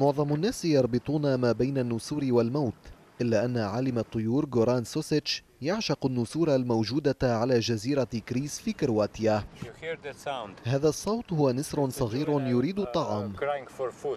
معظم الناس يربطون ما بين النسور والموت إلا أن عالم الطيور جوران سوسيتش يعشق النسور الموجودة على جزيرة كريس في كرواتيا هذا الصوت هو نسر صغير يريد الطعام uh,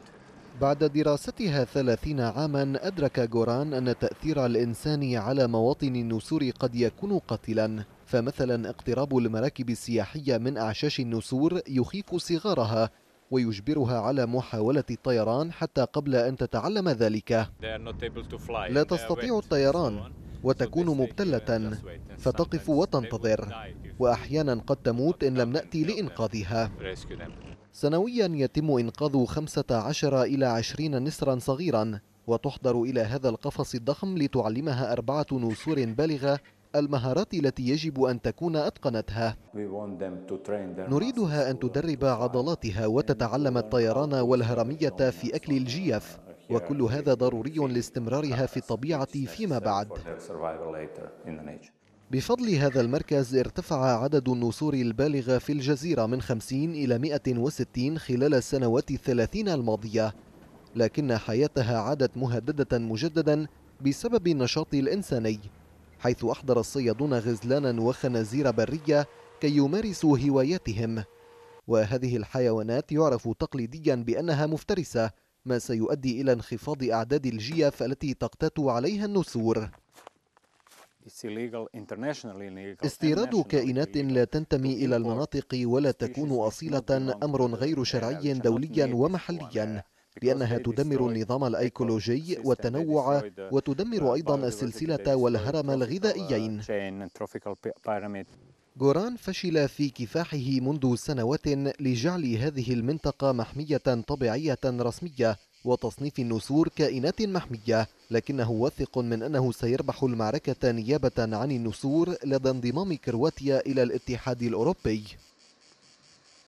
بعد دراستها ثلاثين عاما أدرك جوران أن تأثير الإنسان على مواطن النسور قد يكون قاتلا فمثلا اقتراب المراكب السياحية من أعشاش النسور يخيف صغارها ويجبرها على محاولة الطيران حتى قبل أن تتعلم ذلك لا uh, تستطيع الطيران وتكون uh, مبتلة فتقف وتنتظر وأحيانا قد تموت إن لم نأتي لإنقاذها سنويا يتم إنقاذ 15 إلى 20 نسرا صغيرا وتحضر إلى هذا القفص الضخم لتعلمها أربعة نسور بالغة المهارات التي يجب أن تكون أتقنتها نريدها أن تدرب عضلاتها وتتعلم الطيران والهرمية في أكل الجيف وكل هذا ضروري لاستمرارها في الطبيعة فيما بعد بفضل هذا المركز ارتفع عدد النسور البالغة في الجزيرة من 50 إلى 160 خلال السنوات الثلاثين الماضية لكن حياتها عادت مهددة مجددا بسبب النشاط الإنساني حيث أحضر الصيادون غزلانا وخنازير برية كي يمارسوا هواياتهم وهذه الحيوانات يعرف تقليديا بأنها مفترسة ما سيؤدي إلى انخفاض أعداد الجيف التي تقتات عليها النسور استيراد كائنات لا تنتمي إلى المناطق ولا تكون أصيلة أمر غير شرعي دوليا ومحليا لأنها تدمر النظام الأيكولوجي والتنوع uh, وتدمر أيضا السلسلة uh, والهرم uh, الغذائيين غوران فشل في كفاحه منذ سنوات لجعل هذه المنطقة محمية طبيعية رسمية وتصنيف النسور كائنات محمية لكنه واثق من أنه سيربح المعركة نيابة عن النسور لدى انضمام كرواتيا إلى الاتحاد الأوروبي